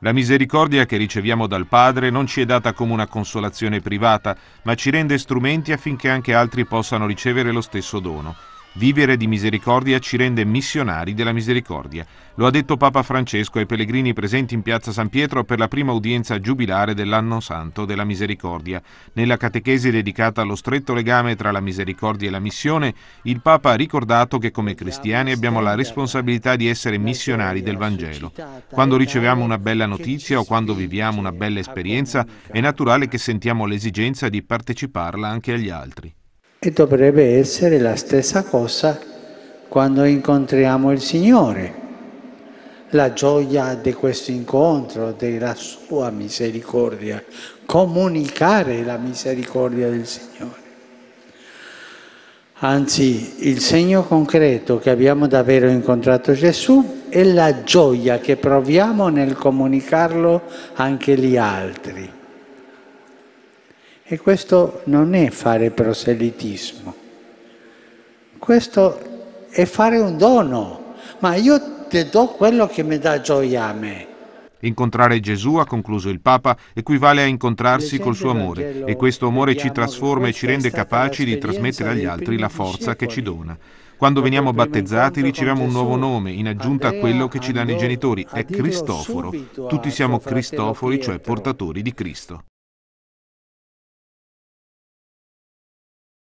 La misericordia che riceviamo dal Padre non ci è data come una consolazione privata, ma ci rende strumenti affinché anche altri possano ricevere lo stesso dono. Vivere di misericordia ci rende missionari della misericordia. Lo ha detto Papa Francesco ai pellegrini presenti in piazza San Pietro per la prima udienza giubilare dell'anno santo della misericordia. Nella catechesi dedicata allo stretto legame tra la misericordia e la missione, il Papa ha ricordato che come cristiani abbiamo la responsabilità di essere missionari del Vangelo. Quando riceviamo una bella notizia o quando viviamo una bella esperienza, è naturale che sentiamo l'esigenza di parteciparla anche agli altri. E dovrebbe essere la stessa cosa quando incontriamo il Signore. La gioia di questo incontro, della sua misericordia, comunicare la misericordia del Signore. Anzi, il segno concreto che abbiamo davvero incontrato Gesù è la gioia che proviamo nel comunicarlo anche agli altri. E questo non è fare proselitismo, questo è fare un dono, ma io ti do quello che mi dà gioia a me. Incontrare Gesù, ha concluso il Papa, equivale a incontrarsi col suo amore e questo amore ci trasforma e ci rende capaci di trasmettere agli altri la forza che ci dona. Quando veniamo battezzati riceviamo un nuovo nome in aggiunta a quello che ci danno i genitori, è Cristoforo. Tutti siamo Cristofori, cioè portatori di Cristo.